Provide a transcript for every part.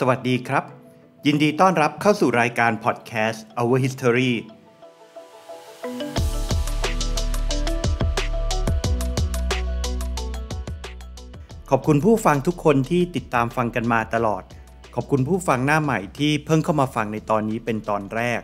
สวัสดีครับ ยินดีต้อนรับเข้าสู่รายการพอดแคสต์ Our History ขอบคุณผู้ฟังทุกคนที่ติดตามฟังกันมาตลอด ขอบคุณผู้ฟังหน้าใหม่ที่เพิ่งเข้ามาฟังในตอนนี้เป็นตอนแรก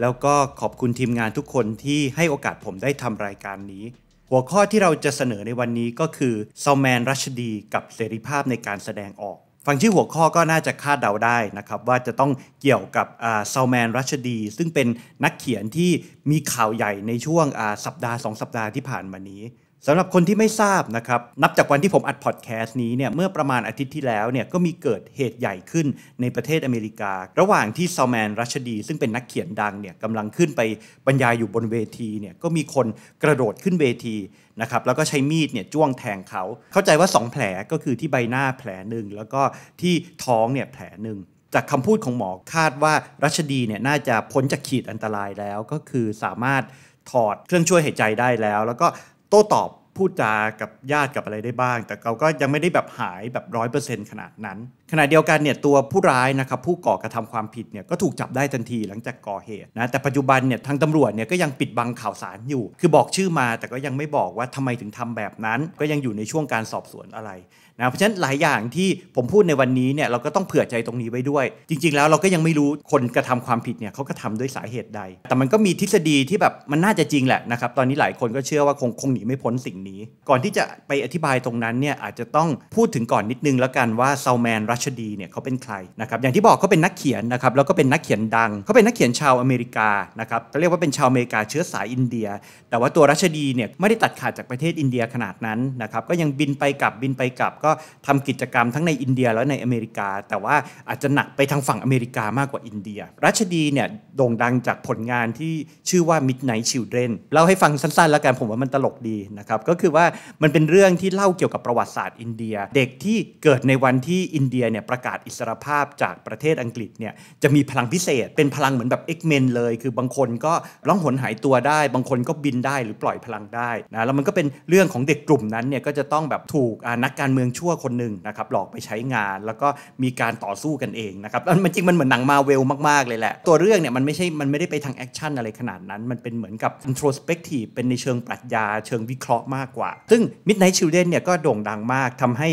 แล้วก็ขอบคุณทีมงานทุกคนที่ให้โอกาสผมได้ทำรายการนี้ หัวข้อที่เราจะเสนอในวันนี้ก็คือซาแมนรัชดีกับเสรีภาพในการแสดงออกฟังชื่อหัวข้อก็น่าจะคาดเดาได้นะครับว่าจะต้องเกี่ยวกับแซลแมนรัชดี ซึ่งเป็นนักเขียนที่มีข่าวใหญ่ในช่วงสัปดาห์สองสัปดาห์ที่ผ่านมานี้สำหรับคนที่ไม่ทราบนะครับ นับจากวันที่ผมอัดพอดแคสต์นี้เนี่ย เมื่อประมาณอาทิตย์ที่แล้วเนี่ยก็มีเกิดเหตุใหญ่ขึ้นในประเทศอเมริกา ระหว่างที่ซาแมนรัชดีซึ่งเป็นนักเขียนดังเนี่ยกำลังขึ้นไปบรรยายอยู่บนเวทีเนี่ยก็มีคนกระโดดขึ้นเวทีนะครับแล้วก็ใช้มีดเนี่ยจ้วงแทงเขา เข้าใจว่า 2 แผลก็คือที่ใบหน้าแผลหนึ่ง แล้วก็ที่ท้องเนี่ยแผลหนึ่ง จากคำพูดของหมอคาดว่ารัชดีเนี่ยน่าจะพ้นจากขีดอันตรายแล้ว ก็คือสามารถถอดเครื่องช่วยหายใจได้แล้ว แล้วก็โต้ตอบพูดจากับญาติกับอะไรได้บ้าง แต่เขาก็ยังไม่ได้แบบหายแบบร้อยเปอร์เซ็นขนาดนั้นขณะเดียวกันเนี่ยตัวผู้ร้ายนะครับผู้ก่อกระทำความผิดเนี่ยก็ถูกจับได้ทันทีหลังจากก่อเหตุนะแต่ปัจจุบันเนี่ยทางตำรวจเนี่ยก็ยังปิดบังข่าวสารอยู่คือบอกชื่อมา แต่ก็ยังไม่บอกว่าทำไมถึงทำแบบนั้นก็ยังอยู่ในช่วงการสอบสวนอะไรนะเพราะฉะนั้นหลายอย่างที่ผมพูดในวันนี้เนี่ยเราก็ต้องเผื่อใจตรงนี้ไว้ด้วย จริงๆ แล้วเราก็ยังไม่รู้คนกระทำความผิดเนี่ยเขากระทาด้วยสาเหตุใด แต่มันก็มีทฤษฎีที่แบบมันน่าจะจริงแหละนะครับตอนนี้หลายคนก็เชื่อว่าคงคงหนีไม่พ้นสิ่งนี้ ก่อนที่จะไปอธิบายตรงนั้นเนี่ยอาจจะต้องพูดถึงก่อนนิดนึงแล้วกันว่าซาแมนรรัชดีเนี่ยเขาเป็นใครนะครับอย่างที่บอกเขาเป็นนักเขียนนะครับแล้วก็เป็นนักเขียนดังเขาเป็นนักเขียนชาวอเมริกานะครับเรียกว่าเป็นชาวอเมริกาเชื้อสายอินเดีย แต่ว่าตัวรัชดีเนี่ยไม่ได้ตัดขาดจากประเทศอินเดียขนาดนั้นนะครับก็ยังบินไปกลับบินไปกลับ ก็ทำกิจกรรมทั้งในอินเดียแล้วในอเมริกา แต่ว่าอาจจะหนักไปทางฝั่งอเมริกามากกว่าอินเดียรัชดีเนี่ยโด่งดังจากผลงานที่ชื่อว่า Midnight Children เล่าให้ฟังสั้นๆ แล้วกันผมว่ามันตลกดีนะครับก็คือว่ามันเป็นเรื่องที่เล่าเกี่ยวกับประวัติศาสตร์อินเดีย เด็กที่เกิดในวันที่อินเดียยเนี่ยประกาศอิสรภาพจากประเทศอังกฤษเนี่ยจะมีพลังพิเศษ เป็นพลังเหมือนแบบเอ็กเลย คือบางคนก็ล่องหนหายตัวได้ บางคนก็บินได้หรือปล่อยพลังได้นะแล้วมันก็เป็นเรื่องของเด็กกลุ่มนั้นเนี่ยก็จะต้องแบบถูกนักการเมืองชั่วคนหนึ่งนะครับหลอกไปใช้งาน แล้วก็มีการต่อสู้กันเองนะครับมันจริงมันเหมือนหนังมาเวลมากๆเลยแหละตัวเรื่องเนี่ยมันไม่ใช่มันไม่ได้ไปทางแอคชั่นอะไรขนาดนั้นมันเป็นเหมือนกับอินโทรสเปกทีฟเป็นในเชิงปรัชญาเชิงวิเคราะห์มากกว่าซึ่ง Midnight Children เนี่ยก็โด่งดังมากทำให้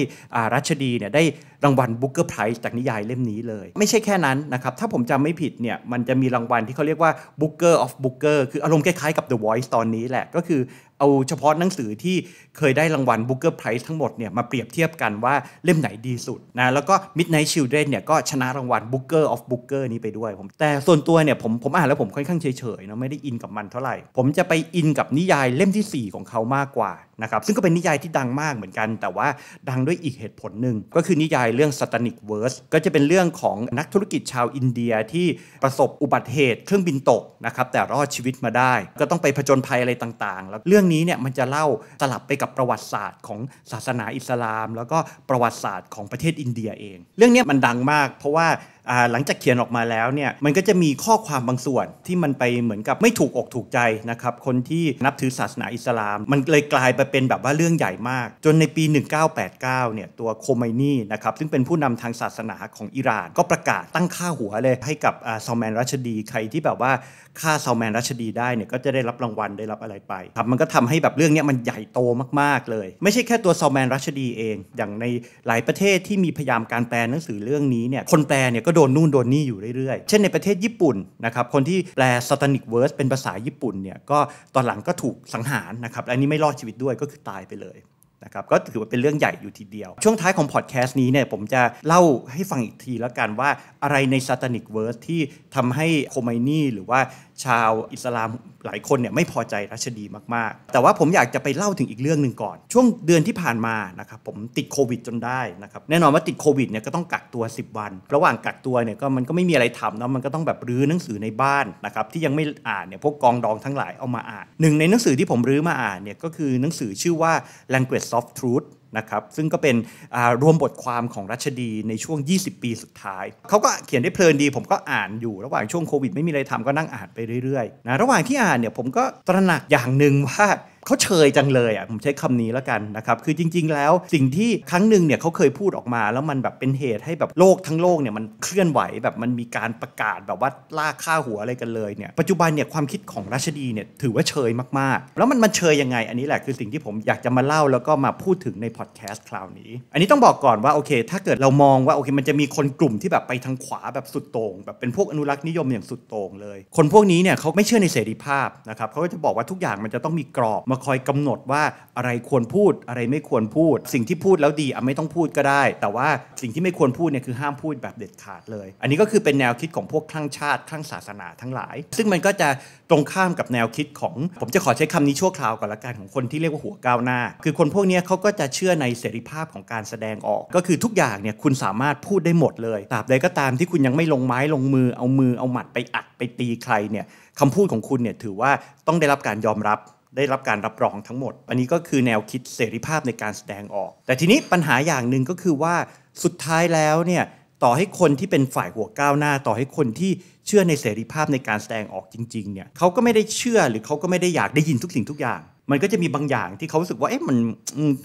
รัชดีเนี่ยได้รางวัลบุ๊กเกอร์ไพรส์จากนิยายเล่มนี้เลย ไม่ใช่แค่นั้นนะครับถ้าผมจำไม่ผิดเนี่ยมันจะมีรางวัลที่เขาเรียกว่าบุเกอร์ออฟบุคเกอร์คืออารมณ์คล้ายๆกับ The Voice ตอนนี้แหละก็คือเอาเฉพาะหนังสือที่เคยได้รางวัล Booker Prize ทั้งหมดเนี่ยมาเปรียบเทียบกันว่าเล่มไหนดีสุดนะแล้วก็ Midnight Children เนี่ยก็ชนะรางวัล Booker of Booker นี้ไปด้วยผม แต่ส่วนตัวเนี่ยผมผมอ่านแล้วผมค่อนข้างเฉยๆเนาะไม่ได้อินกับมันเท่าไหร่ ผมจะไปอินกับนิยายเล่มที่ 4 ของเขามากกว่านะครับซึ่งก็เป็นนิยายที่ดังมากเหมือนกัน แต่ว่าดังด้วยอีกเหตุผลหนึ่งก็คือนิยายเรื่อง Satanic Verse ก็จะเป็นเรื่องของนักธุรกิจชาวอินเดียที่ประสบอุบัติเหตุเครื่องบินตกนะครับแต่รอดชีวิตมาได้ก็ต้องไปผจญภัยอะไรต่างๆ แล้วเรื่องนี้เนี่ยมันจะเล่าสลับไปกับประวัติศาสตร์ของศาสนาอิสลาม แล้วก็ประวัติศาสตร์ของประเทศอินเดียเอง เรื่องนี้มันดังมากเพราะว่าหลังจากเขียนออกมาแล้วเนี่ยมันก็จะมีข้อความบางส่วนที่มันไปเหมือนกับไม่ถูกอกถูกใจนะครับคนที่นับถือศาสนาอิสลาม มันเลยกลายไปเป็นแบบว่าเรื่องใหญ่มาก จนในปี 1989 เนี่ยตัวโคมัยนีนะครับซึ่งเป็นผู้นำทางศาสนาของอิหร่าน ก็ประกาศตั้งค่าหัวเลย ให้กับซาวแมนรัชดี ใครที่แบบว่าฆ่าซาวแมนรัชดีได้เนี่ยก็จะได้รับรางวัลได้รับอะไรไปครับมันก็ทำให้แบบเรื่องนี้มันใหญ่โตมากๆเลย ไม่ใช่แค่ตัวซาวแมนรัชดีเองอย่างในหลายประเทศที่มีพยายามการแปลหนังสือเรื่องนี้เนี่ยคนแปลเนี่ยก็ก็โดนนู่นโดนนี่อยู่เรื่อยๆ เช่นในประเทศญี่ปุ่นนะครับ คนที่แปลสตานิกเวิร์สเป็นภาษาญี่ปุ่นเนี่ยก็ตอนหลังก็ถูกสังหารนะครับอันนี้ไม่รอดชีวิตด้วยก็คือตายไปเลยนะครับ ก็ถือว่าเป็นเรื่องใหญ่อยู่ทีเดียว ช่วงท้ายของพอดแคสต์นี้เนี่ยผมจะเล่าให้ฟังอีกทีแล้วกัน ว่าอะไรในซาตานิกเวิร์สที่ทำให้โคมายนี่หรือว่าชาวอิสลามหลายคนเนี่ยไม่พอใจรัชดีมากๆ แต่ว่าผมอยากจะไปเล่าถึงอีกเรื่องหนึ่งก่อน ช่วงเดือนที่ผ่านมานะครับผมติดโควิด จนได้นะครับ แน่นอนว่าติดโควิดเนี่ยก็ต้องกักตัว 10 วัน ระหว่างกักตัวเนี่ยก็มันก็ไม่มีอะไรทำเนาะมันก็ต้องแบบรื้อหนังสือในบ้านนะครับที่ยังไม่อ่านเนี่ยพวกกองดองทั้งหลายเอามาอ่าน หนึ่งในหนังสือที่ผมรื้อมาอ่านเนี่ยก็คือหนังสือชื่อว่า language of truth นะครับซึ่งก็เป็นรวมบทความของรัชดีในช่วง 20 ปีสุดท้าย เขาก็เขียนได้เพลินดีผมก็อ่านอยู่ระหว่างช่วงโควิดไม่มีอะไรทำก็นั่งอ่านไปเรื่อยๆนะระหว่างที่อ่านเนี่ยผมก็ตระหนักอย่างหนึ่งว่าเขาเชยจังเลยอ่ะผมใช้คำนี้แล้วกันนะครับคือจริง ๆ แล้วสิ่งที่ครั้งหนึ่งเนี่ยเขาเคยพูดออกมา แล้วมันแบบเป็นเหตุให้แบบโลกทั้งโลกเนี่ยมันเคลื่อนไหวแบบมันมีการประกาศแบบว่าล่าฆ่าหัวอะไรกันเลยเนี่ยปัจจุบันเนี่ยความคิดของรัชดีเนี่ยถือว่าเชยมากๆ แล้วมันมันเชยยังไง อันนี้แหละ คือสิ่งที่ผมอยากจะมาเล่าแล้วก็มาพูดถึงในพอดแคสต์คราวนี้ อันนี้ต้องบอกก่อนว่าโอเค ถ้าเกิดเรามองว่าโอเค มันจะมีคนกลุ่มที่แบบไปทางขวาแบบสุดโต่งแบบเป็นพวกอนุรักษ์นิยมอย่างสุดโต่งเลย คนพวกนี้เนี่ยเขาไม่เชื่อในเสรีภาพนะครับเขาก็จะบอกว่าทุกอย่างมันจะต้องมีกรอบมาคอยกำหนดว่าอะไรควรพูดอะไรไม่ควรพูด สิ่งที่พูดแล้วดีอไม่ต้องพูดก็ได้ แต่ว่าสิ่งที่ไม่ควรพูดเนี่ย คือห้ามพูดแบบเด็ดขาดเลย อันนี้ก็คือเป็นแนวคิดของพวกคลั่งชาติคลั่งศาสนา ทั้งหลาย ซึ่งมันก็จะตรงข้ามกับแนวคิดของ ผมจะขอใช้คำนี้ชั่วคราวก่อนละกันของคนที่เรียกว่าหัวก้าวหน้า คือคนพวกนี้เขาก็จะเชื่อในเสรีภาพของการแสดงออก ก็คือทุกอย่างเนี่ยคุณสามารถพูดได้หมดเลยตราบใดก็ตามที่คุณยังไม่ลงไม้ลงมือเอามือเอาหมัดไปอัดไปตีใครเนี่ยคำพูดของคุณเนี่ยถือว่าต้องได้รับการยอมรับได้รับการรับรองทั้งหมด อันนี้ก็คือแนวคิดเสรีภาพในการแสดงออก แต่ทีนี้ปัญหาอย่างหนึ่งก็คือว่าสุดท้ายแล้วเนี่ยต่อให้คนที่เป็นฝ่ายหัวก้าวหน้า ต่อให้คนที่เชื่อในเสรีภาพในการแสดงออกจริง ๆเนี่ยเขาก็ไม่ได้เชื่อหรือเขาก็ไม่ได้อยากได้ยินทุกสิ่งทุกอย่าง มันก็จะมีบางอย่างที่เขารู้สึกว่าเอ๊ะมัน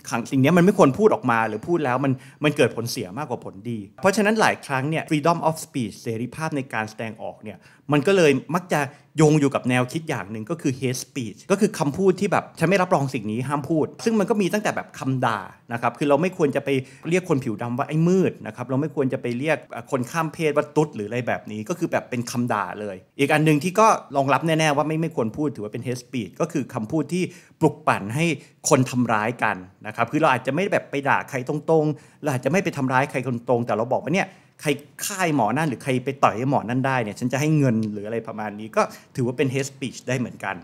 ขังสิ่งนี้มันไม่ควรพูดออกมาหรือพูดแล้วมันมันเกิดผลเสียมากกว่าผลดีเพราะฉะนั้นหลายครั้งเนี่ย freedom of speech เสรีภาพในการแสดงออกเนี่ยมันก็เลยมักจะโยงอยู่กับแนวคิดอย่างหนึ่งก็คือ hate speech ก็คือคำพูดที่แบบฉันไม่รับรองสิ่งนี้ห้ามพูด ซึ่งมันก็มีตั้งแต่แบบคำด่านะครับคือเราไม่ควรจะไปเรียกคนผิวดำว่าไอ้มืดนะครับเราไม่ควรจะไปเรียกคนข้ามเพศว่าตุ๊ดหรืออะไรแบบนี้ก็คือแบบเป็นคำด่าเลย อีกอันหนึ่งที่ก็รองรับแน่ๆว่าไม่ไม่ควรพูดถือว่าเป็น hate speech ก็คือคำพูดที่ปลุกปั่นให้คนทำร้ายกันนะครับคือเราอาจจะไม่แบบไปด่าใครตรงๆเราอาจจะไม่ไปทำร้ายใครตรงๆแต่เราบอกว่าเนี่ยใครค่ายหมอนั่นหรือใครไปต่อยหมอนั่นได้เนี่ยฉันจะให้เงินหรืออะไรประมาณนี้ก็ถือว่าเป็นเฮสปิชได้เหมือนกัน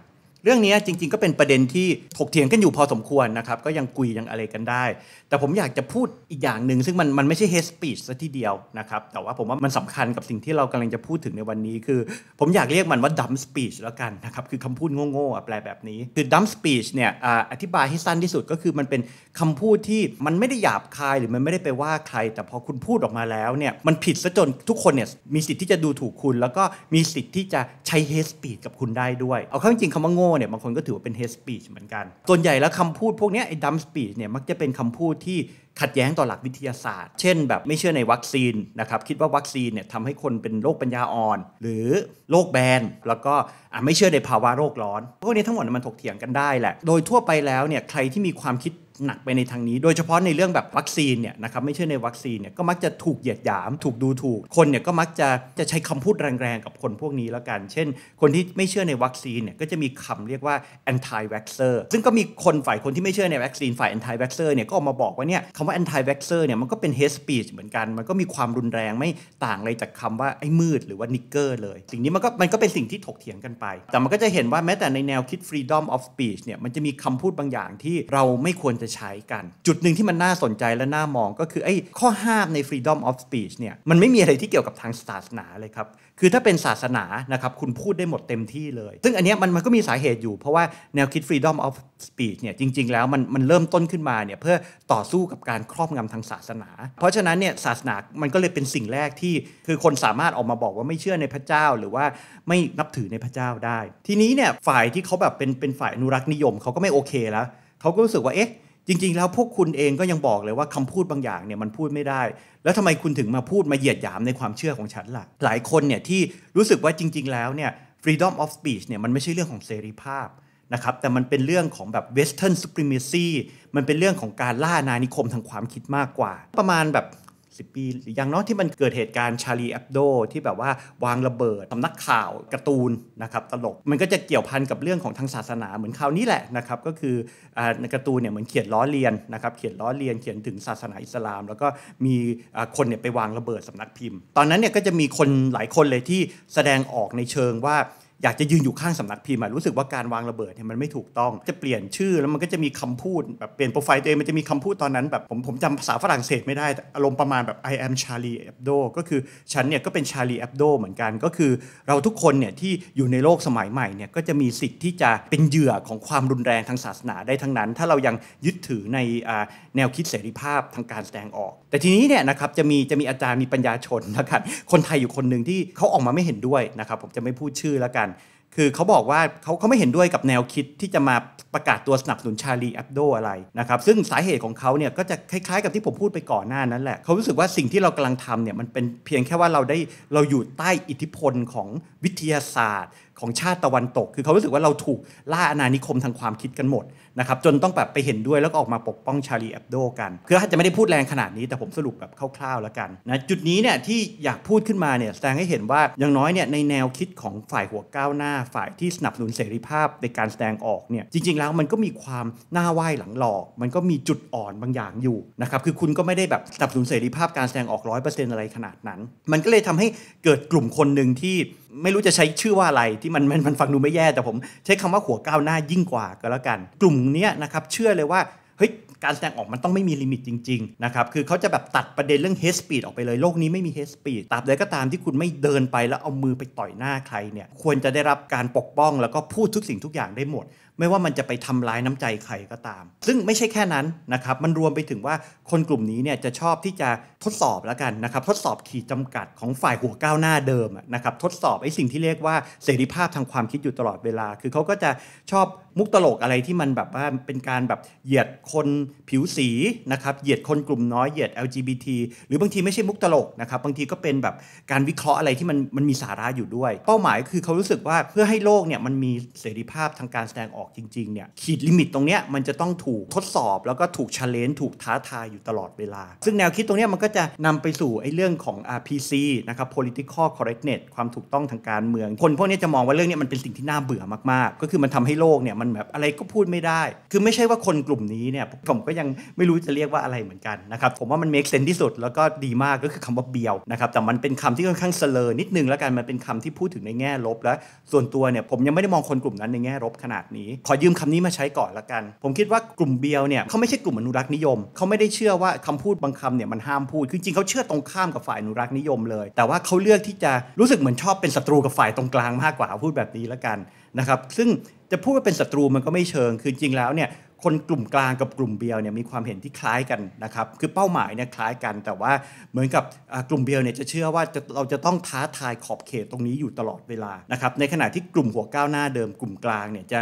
เรื่องนี้จริงๆก็เป็นประเด็นที่ถกเถียงกันอยู่พอสมควรนะครับ ก็ยังกุยยังอะไรกันได้ แต่ผมอยากจะพูดอีกอย่างหนึ่ง ซึ่งมันมันไม่ใช่เฮสปิชซะทีเดียวนะครับ แต่ว่าผมว่ามันสำคัญกับสิ่งที่เรากำลังจะพูดถึงในวันนี้ คือ ผมอยากเรียกมันว่าดัมสป p ชแล้วกันนะครับ คือคำพูดโง่ๆแปลแบบนี้ คือดัมสป p ชเนี่ยอธิบายให้สั้นที่สุดก็คือมันเป็นคำพูดที่มันไม่ได้หยาบคายหรือมันไม่ได้ไปว่าใครแต่พอคุณพูดออกมาแล้วเนี่ยมันผิดซะจนทุกคนเนี่ยมีสิทธิ์ที่จะดูถูกคุณ แล้วก็มีสิทธิ์ที่จะใช้เฮสป s ชกับคุณได้ด้วยเอาเข้าจริงคำว่าโง่เนี่ยบางคนก็ถือว่าเป็นเฮสปีชเหมือนกันส่วนใหญ่แล้วคำพูดพวกนี้ไอ้ดัมสปีชเนี่ยมักจะเป็นคำพูดที่ขัดแย้งต่อหลักวิทยาศาสตร์ เช่นแบบไม่เชื่อในวัคซีนนะครับ คิดว่าวัคซีนเนี่ยทำให้คนเป็นโรคปัญญาอ่อน หรือโรคแบนแล้วก็ไม่เชื่อในภาวะโรคร้อน พวกนี้ทั้งหมดมันถกเถียงกันได้แหละ โดยทั่วไปแล้วเนี่ยใครที่มีความคิดหนักไปในทางนี้โดยเฉพาะในเรื่องแบบวัคซีนเนี่ยนะครับไม่ใช่ในวัคซีนเนี่ยก็มักจะถูกเหยียดหยามถูกดูถูก คนเนี่ยก็มักจะจะใช้คำพูดแรงๆกับคนพวกนี้แล้วกัน เช่น คนที่ไม่เชื่อในวัคซีนเนี่ยก็จะมีคำเรียกว่า anti v a x e r ซึ่งก็มีคนฝ่ายคนที่ไม่เชื่อในวัคซีนฝ่าย anti v a x e r เนี่ยก็ออกมาบอกว่าเนี่ยคำว่า anti vaxxer เนี่ยมันก็เป็น hate speech เหมือนกัน มันก็มีความรุนแรงไม่ต่างอะไรจากคำว่าไอ้มืดหรือว่านิกเกอร์เลยสิ่งนี้มันก็มันก็เป็นสิ่งที่ถกเถียงกันไป แต่มันก็จะเห็นว่าแม้แต่ในแนวคิด freedom of speech เนี่ยมันจะมีคำพูดบางอย่างที่เราไม่ควรจะใช้กัน จุดหนึ่งที่มันน่าสนใจและน่ามองก็คือไอ้ข้อห้ามใน freedom of speech เนี่ยมันไม่มีอะไรที่เกี่ยวกับทางศาสนาเลยครับ คือถ้าเป็นศาสนานะครับคุณพูดได้หมดเต็มที่เลย ซึ่งอันนี้มันมันก็มีสาเหตุอยู่ เพราะว่าแนวคิด freedom of speech เนี่ยจริงๆแล้วมันมันเริ่มต้นขึ้นมาเนี่ยเพื่อต่อสู้กับการครอบงำทางศาสนา เพราะฉะนั้นเนี่ยศาสนามันก็เลยเป็นสิ่งแรกที่คือคนสามารถออกมาบอกว่าไม่เชื่อในพระเจ้าหรือว่าไม่นับถือในพระเจ้าได้ ทีนี้เนี่ยฝ่ายที่เขาแบบเป็นเป็นฝ่ายอนุรักษ์นิยมเขาก็ไม่โอเคแล้วเขาก็รู้สึกว่าเอ๊ะจริง ๆ แล้วพวกคุณเองก็ยังบอกเลยว่าคำพูดบางอย่างเนี่ยมันพูดไม่ได้ แล้วทำไมคุณถึงมาพูดมาเหยียดหยามในความเชื่อของฉันล่ะหลายคนเนี่ยที่รู้สึกว่าจริง ๆ แล้วเนี่ย freedom of speech เนี่ยมันไม่ใช่เรื่องของเสรีภาพนะครับแต่มันเป็นเรื่องของแบบ western supremacy มันเป็นเรื่องของการล่านานิคมทางความคิดมากกว่า ประมาณแบบสิปีอย่างเนาะที่มันเกิดเหตุการณ์ชาลีแอบโดที่แบบว่าวางระเบิด สำนักข่าวการ์ตูนนะครับ ตลกมันก็จะเกี่ยวพันกับเรื่องของทางศาสนาเหมือนคราวนี้แหละนะครับก็คือในการ์ตูนเนี่ยเหมือนเขียนล้อเลียนนะครับเขียนล้อเลียนเขียนถึงศาสนาอิสลาม แล้วก็มีคนเนี่ยไปวางระเบิดสำนักพิมพ์ ตอนนั้นเนี่ยก็จะมีคนหลายคนเลยที่แสดงออกในเชิงว่าอยากจะยืนอยู่ข้างสำนักพิมพ์รู้สึกว่าการวางระเบิดเนี่ยมันไม่ถูกต้อง จะเปลี่ยนชื่อ แล้วมันก็จะมีคำพูดแบบเปลี่ยนโปรไฟล์ตัวเองมันจะมีคำพูดตอนนั้น แบบผมผมจำภาษาฝรั่งเศสไม่ได้อารมณ์ประมาณแบบ I am Charlie Hebdo ก็คือฉันเนี่ยก็เป็น Charlie e b d o เหมือนกัน ก็คือเราทุกคนเนี่ยที่อยู่ในโลกสมัยใหม่เนี่ยก็จะมีสิทธิ์ที่จะเป็นเหยื่อของความรุนแรงทางศาสนาได้ทั้งนั้น ถ้าเรายังยึดถือในแนวคิดเสรีภาพทางการแสดงออก แต่ทีนี้เนี่ยนะครับจะมีจะมีอาจารย์มีปัญญาชนนะครับคนไทยอยู่คนหนึ่งที่เขาออกมาไม่เห็นด้วยนะครับผมจะไม่พูดชื่อแล้วกันคือเขาบอกว่าเขาเขาไม่เห็นด้วยกับแนวคิดที่จะมาประกาศตัวสนับสนุนชาลีแอปโดอะไรนะครับซึ่งสาเหตุของเขาเนี่ยก็จะคล้ายๆกับที่ผมพูดไปก่อนหน้านั้นแหละเขารู้สึกว่าสิ่งที่เรากำลังทำเนี่ยมันเป็นเพียงแค่ว่าเราได้เราอยู่ใต้อิทธิพลของวิทยาศาสตร์ ของชาติตะวันตก คือเขารู้สึกว่าเราถูกล่าอาณานิคมทางความคิดกันหมดนะครับจนต้องแบบไปเห็นด้วยแล้วก็ออกมาปกป้องชาลีแอบโดกันคืออาจจะไม่ได้พูดแรงขนาดนี้แต่ผมสรุปแบบคร่าว ๆ แล้วกันนะจุดนี้เนี่ยที่อยากพูดขึ้นมาเนี่ยแสดงให้เห็นว่าอย่างน้อยเนี่ยในแนวคิดของฝ่ายหัวก้าวหน้า ฝ่ายที่สนับสนุนเสรีภาพในการแสดงออกเนี่ย จริงๆแล้วมันก็มีความหน้าไหว้หลังหลอก มันก็มีจุดอ่อนบางอย่างอยู่นะครับคือคุณก็ไม่ได้แบบสนับสนุนเสรีภาพการแสดงออกร้อยเปอร์เซ็นต์อะไรขนาดนั้นมันก็เลยทำให้เกิดกลุ่มคนหนึ่งที่ไม่รู้จะใช้ชื่อว่าอะไรที่มันมันฟังดูไม่แย่แต่ผม ใช้คำว่าหัวก้าวหน้ายิ่งกว่าก็แล้วกันกลุ่มเนี้ยนะครับเชื่อเลยว่า เฮ้ย การแสดงออกมันต้องไม่มีลิมิตจริงๆ นะครับ คือเขาจะแบบตัดประเด็นเรื่องเฮสปีดออกไปเลย โลกนี้ไม่มีเฮสปีดตราบใดก็ตามที่คุณไม่เดินไปแล้วเอามือไปต่อยหน้าใครเนี่ยควรจะได้รับการปกป้องแล้วก็พูดทุกสิ่งทุกอย่างได้หมดไม่ว่ามันจะไปทำร้ายน้ำใจใครก็ตาม ซึ่งไม่ใช่แค่นั้นนะครับ มันรวมไปถึงว่าคนกลุ่มนี้เนี่ยจะชอบที่จะทดสอบแล้วกันนะครับ ทดสอบขีดจำกัดของฝ่ายหัวก้าวหน้าเดิมนะครับ ทดสอบไอ้สิ่งที่เรียกว่าเสรีภาพทางความคิดอยู่ตลอดเวลา คือเขาก็จะชอบมุกตลกอะไรที่มันแบบว่าเป็นการแบบเหยียดคนผิวสีนะครับเหยียดคนกลุ่มน้อย เหยียด LGBT หรือบางทีไม่ใช่มุกตลกนะครับบางทีก็เป็นแบบการวิเคราะห์อะไรที่มันมันมีสาระอยู่ด้วย เป้าหมายคือเขารู้สึกว่าเพื่อให้โลกเนี่ยมันมีเสรีภาพทางการแสดงออกจริงๆเนี่ยขีดลิมิตตรงเนี้ยมันจะต้องถูกทดสอบแล้วก็ถูกชัเลนถูกท้าทายอยู่ตลอดเวลา ซึ่งแนวคิดตรงเนี้ยมันก็จะนำไปสู่ไอ้เรื่องของ RPC นะครับ political correctness ความถูกต้องทางการเมืองคนพวกนี้จะมองว่าเรื่องนี้มันเป็นสิ่งที่น่าเบื่อมากๆ ก็คือมันทำให้โลกเนี่ยันแบบอะไรก็พูดไม่ได้ คือไม่ใช่ว่าคนกลุ่มนี้เนี่ยผมก็ยังไม่รู้จะเรียกว่าอะไรเหมือนกันนะครับ ผมว่ามัน make sense ที่สุด แล้วก็ดีมากก็คือคำว่าเบียวนะครับ แต่มันเป็นคำที่ค่อนข้างเสลอนิดนึงแล้วกัน มันเป็นคำที่พูดถึงในแง่ลบ และส่วนตัวเนี่ยผมยังไม่ได้มองคนกลุ่มนั้นในแง่ลบขนาดนี้ ขอยืมคำนี้มาใช้ก่อนละกัน ผมคิดว่ากลุ่มเบียวเนี่ยเขาไม่ใช่กลุ่มอนุรักษ์นิยม เขาไม่ได้เชื่อว่าคำพูดบางคำเนี่ยมันห้ามพูดจริงๆเขาเชื่อตรงข้ามกับฝ่ายอนุรักษ์นิยมเลย แต่ว่าเขาเลือกที่จะรู้สึกเหมือนชอบเป็นศัตรูกับฝ่ายตรงกลางมากกว่าพูดแบบนี้ละกันนะครับ ซึ่งจะพูดว่าเป็นศัตรูมันก็ไม่เชิง คือจริงแล้วเนี่ยคนกลุ่มกลางกับกลุ่มเบียวเนี่ยมีความเห็นที่คล้ายกันนะครับ คือเป้าหมายเนี่ยคล้ายกัน แต่ว่าเหมือนกับกลุ่มเบียวเนี่ยจะเชื่อว่าเราจะต้องท้าทายขอบเขตตรงนี้อยู่ตลอดเวลานะครับ ในขณะที่กลุ่มหัวก้าวหน้าเดิมกลุ่มกลางเนี่ยจะ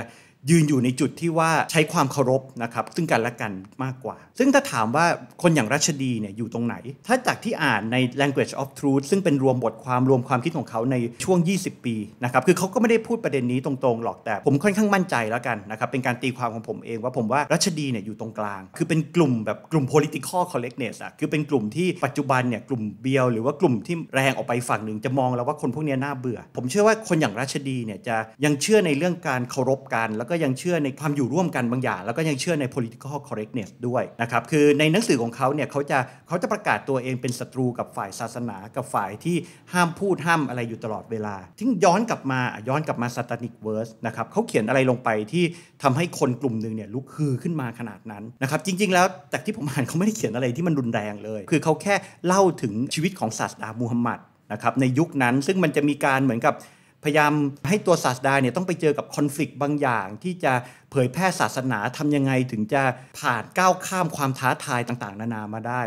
ยืนอยู่ในจุดที่ว่าใช้ความเคารพนะครับ ซึ่งกันและกันมากกว่า ซึ่งถ้าถามว่าคนอย่างรัชดีเนี่ยอยู่ตรงไหน ถ้าจากที่อ่านใน language of truth ซึ่งเป็นรวมบทความรวมความคิดของเขาในช่วง 20 ปีนะครับคือเขาก็ไม่ได้พูดประเด็นนี้ตรงๆหรอกแต่ผมค่อนข้างมั่นใจแล้วกันนะครับ เป็นการตีความของผมเองว่าผมว่ารัชดีเนี่ยอยู่ตรงกลาง คือเป็นกลุ่มแบบกลุ่ม political correctness อะคือเป็นกลุ่มที่ปัจจุบันเนี่ยกลุ่มเบียว หรือว่ากลุ่มที่แรงออกไปฝั่งหนึ่งจะมองแล้วว่าคนพวกนี้น่าเบื่อผมเชื่อว่าคนอย่างรัชดีเนี่ยจะยังเชื่อในเรื่องการเคารพกันแล้วก็ยังเชื่อในความอยู่ร่วมกันบางอย่างแล้วก็ยังเชื่อใน political correctness ด้วยนะครับ คือในหนังสือของเขาเนี่ยเขาจะเขาจะประกาศตัวเองเป็นศัตรูกับฝ่ายศาสนากับฝ่ายที่ห้ามพูดห้ามอะไรอยู่ตลอดเวลา ทิ้งย้อนกลับมาย้อนกลับมา satanic verse นะครับเขาเขียนอะไรลงไปที่ทำให้คนกลุ่มหนึ่งเนี่ยลุกฮือขึ้นมาขนาดนั้นนะครับ จริงๆ แล้วจากที่ผมอ่านเขาไม่ได้เขียนอะไรที่มันรุนแรงเลย คือเขาแค่เล่าถึงชีวิตของศาสดามูฮัมหมัดนะครับในยุคนั้น ซึ่งมันจะมีการเหมือนกับพยายามให้ตัวศาสดาเนี่ยต้องไปเจอกับคอนฟ lict บางอย่าง ที่จะเผยแพร่ศาสนาทำยังไงถึงจะผ่านก้าวข้ามความท้าทายต่างๆ นานามาได้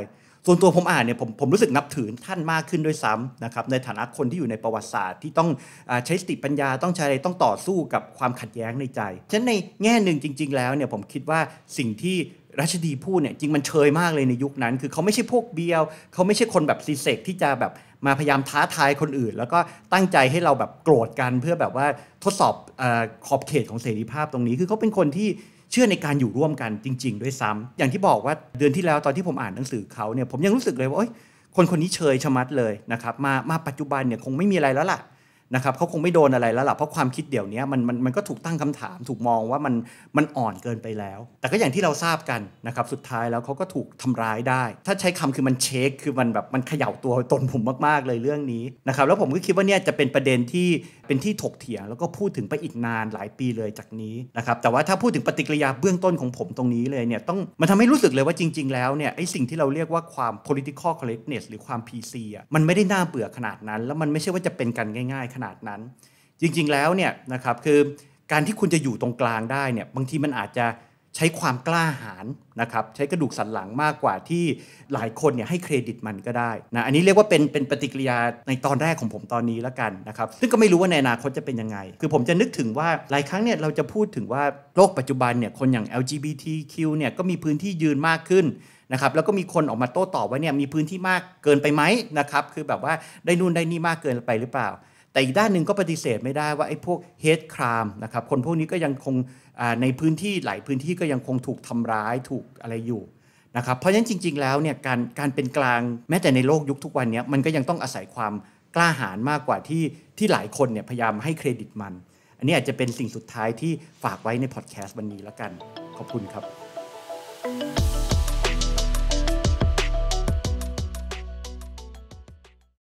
ส่วนตัวผมอ่านเนี่ยผมผมรู้สึกนับถือท่านมากขึ้นด้วยซ้ำนะครับในฐานะคนที่อยู่ในประวัติศาสตร์ ที่ต้องอใช้สติปัญญาต้องใช้ต้องต่อสู้กับความขัดแย้งในใจฉะนั้นในแง่หนึ่งจริง ๆ แล้วเนี่ยผมคิดว่าสิ่งที่รัชดีพูดเนี่ยจริงมันเชยมากเลยในยุคนั้น คือเขาไม่ใช่พวกเบียว เขาไม่ใช่คนแบบซีเซกที่จะแบบมาพยายามท้าทายคนอื่นแล้วก็ตั้งใจให้เราแบบโกรธกันเพื่อแบบว่าทดสอบอขอบเขตของเสรีภาพตรงนี้ คือเขาเป็นคนที่เชื่อในการอยู่ร่วมกันจริงๆ ด้วยซ้ำ อย่างที่บอกว่าเดือนที่แล้วตอนที่ผมอ่านหนังสือเขาเนี่ยผมยังรู้สึกเลยว่าคนคนนี้เชยชะมัดเลยนะครับมามาปัจจุบันเนี่ยคงไม่มีอะไรแล้วล่ะนะครับเขาคงไม่โดนอะไรแล้วล่ะเพราะความคิดเดี๋ยวนี้มันมันมันก็ถูกตั้งคำถามถูกมองว่ามันมันอ่อนเกินไปแล้ว แต่ก็อย่างที่เราทราบกันนะครับสุดท้ายแล้วเขาก็ถูกทำร้ายได้ ถ้าใช้คำคือมันเช็คคือมันแบบมันเขย่าตัวตนผมมาก ๆเลยเรื่องนี้นะครับแล้วผมก็คิดว่าเนี่ยจะเป็นประเด็นที่เป็นที่ถกเถียงแล้วก็พูดถึงไปอีกนานหลายปีเลยจากนี้นะครับแต่ว่าถ้าพูดถึงปฏิกิริยาเบื้องต้นของผมตรงนี้เลยเนี่ยต้องมันทำให้รู้สึกเลยว่าจริงๆแล้วเนี่ยไอ้สิ่งที่เราเรียกว่าความ political correctness หรือความ PC อ่ะมันไม่ได้น่าเบื่อขนาดนั้น แล้วมันไม่ใช่ว่าจะเป็นกันง่ายๆนาดนั้นจริงๆแล้วเนี่ยนะครับคือการที่คุณจะอยู่ตรงกลางได้เนี่ยบางทีมันอาจจะใช้ความกล้าหาญนะครับใช้กระดูกสันหลังมากกว่าที่หลายคนเนี่ยให้เครดิตมันก็ได้นะอันนี้เรียกว่าเป็นเป็นปฏิกิริยาในตอนแรกของผมตอนนี้แล้วกันนะครับซึ่งก็ไม่รู้ว่าในอนาคตจะเป็นยังไง คือผมจะนึกถึงว่าหลายครั้งเนี่ยเราจะพูดถึงว่า โลกปัจจุบันเนี่ยคนอย่าง LGBTQ เนี่ยก็มีพื้นที่ยืนมากขึ้นนะครับแล้วก็มีคนออกมาโต้ตอบว่าเนี่ยมีพื้นที่มากเกินไปไหมนะครับคือแบบว่าได้นู่นได้นี่มากเกินไปหรือเปล่าแต่อีกด้านหนึ่งก็ปฏิเสธไม่ได้ว่าไอ้พวกเฮดครามนะครับคนพวกนี้ก็ยังคงในพื้นที่หลายพื้นที่ก็ยังคงถูกทำร้ายถูกอะไรอยู่นะครับเพราะฉะนั้นจริงๆแล้วเนี่ยการการเป็นกลางแม้แต่ในโลกยุคทุกวันนี้มันก็ยังต้องอาศัยความกล้าหาญมากกว่าที่ที่หลายคนเนี่ยพยายามให้เครดิตมัน อันนี้อาจจะเป็นสิ่งสุดท้ายที่ฝากไว้ในพอดแคสต์วันนี้แล้วกันขอบคุณครับ thank you